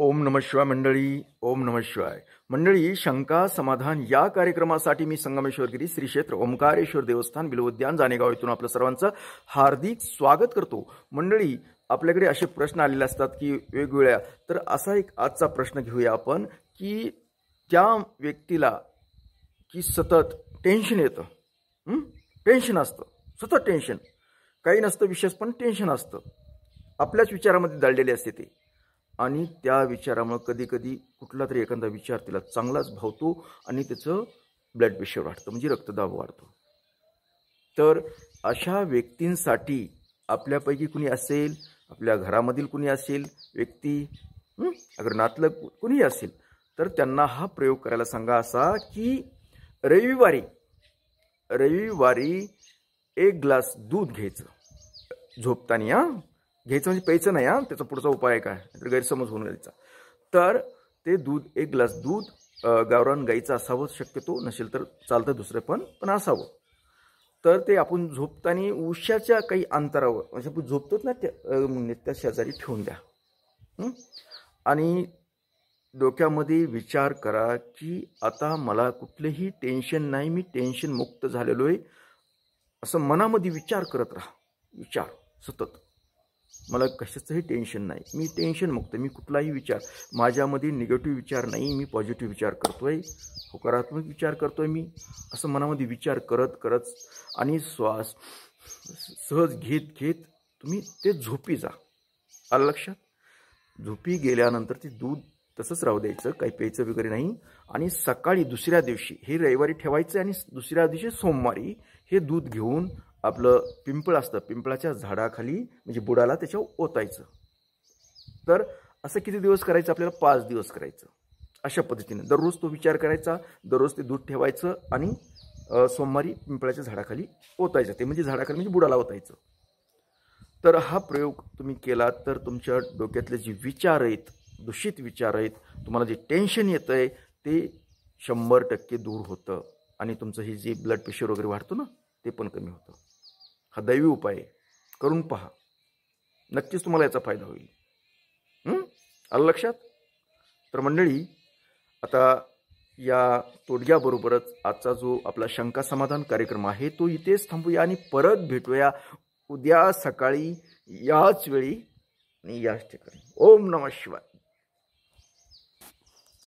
ओम नम शिवाय मंडळी ओम नम शिवाय मंडळी शंका समाधान या कार्यक्रमासाठी मी संगमेश्वरगिरी श्री क्षेत्र ओंकारेश्वर देवस्थान बिलोद्यान जाणेगाव येथून आपलं सर्वांचं हार्दिक स्वागत करतो मंडळी आपल्याकडे असे प्रश्न आलेले असतात की वेगवेगळ्या तर असा एक आजचा प्रश्न घेऊया आपण की त्या व्यक्तीला की सतत टेन्शन येतं टेन्शन असतं सतत टेन्शन काही नसतं विशेष पण टेन्शन असतं आपल्याच विचारामध्ये दळलेले असते ते आणि त्या विचारामुळं कधीकधी कुठला तरी एखादा विचार तिला चांगलाच भावतो आणि त्याचं ब्लड प्रेशर वाढतं म्हणजे रक्तदाब वाढतो तर अशा व्यक्तींसाठी आपल्यापैकी कुणी असेल आपल्या घरामधील कुणी असेल व्यक्ती अगर नातलं कुणी असेल तर त्यांना हा प्रयोग करायला सांगा असा की रविवारी रविवारी एक ग्लास दूध घ्यायचं झोपताना घ्यायचं म्हणजे प्यायचं नाही हां त्याचा पुढचा उपाय काय गैरसमज होऊन जायचा तर ते दूध एक ग्लास दूध गावरान गाईचं असावं शक्यतो नसेल तर चालतं दुसरं पण पण असावं तर ते आपण झोपताना उशाच्या काही अंतरावर म्हणजे आपण झोपतोच ना त्या त्या शेजारी ठेवून द्या आणि डोक्यामध्ये विचार करा की आता मला कुठलंही टेन्शन नाही मी टेन्शन मुक्त झालेलो आहे असं मनामध्ये विचार करत राहा विचार सतत मला कशाचंही टेन्शन नाही मी टेन्शन मुक्त मी कुठलाही विचार माझ्यामध्ये निगेटिव्ह विचार नाही मी पॉझिटिव्ह विचार करतो आहे होकारात्मक विचार करतो आहे मी असं मनामध्ये विचार करत करत आणि श्वास सहज घेत घेत तुम्ही ते झोपी जा आलं लक्षात झोपी गेल्यानंतर ते दूध तसंच राहू द्यायचं काही प्यायचं वगैरे नाही आणि सकाळी दुसऱ्या दिवशी हे रविवारी ठेवायचं आणि दुसऱ्या दिवशी सोमवारी हे दूध घेऊन आपलं पिंपळ असतं पिंपळाच्या झाडाखाली म्हणजे बुडाला त्याच्यावर ओतायचं तर असं किती दिवस करायचं आपल्याला पाच दिवस करायचं अशा पद्धतीने दररोज तो विचार करायचा दररोज ते दूध ठेवायचं आणि सोमवारी पिंपळाच्या झाडाखाली ओतायचं ते म्हणजे झाडाखाली म्हणजे बुडाला ओतायचं तर हा प्रयोग तुम्ही केला तर तुमच्या डोक्यातले जे विचार आहेत दूषित विचार आहेत तुम्हाला जे टेन्शन येतं आहे ते शंभर टक्के दूर होतं आणि तुमचं हे जे ब्लड प्रेशर वगैरे वाढतो ना ते पण कमी होतं हा दैवी उपाय करून पहा नक्कीच तुम्हाला याचा फायदा होईल आलं लक्षात तर मंडळी आता या तोडग्याबरोबरच आजचा जो आपला शंका समाधान कार्यक्रम आहे तो इथेच थांबूया आणि परत भेटूया उद्या सकाळी याच वेळी आणि याच ठिकाणी ओम नमः शिवाय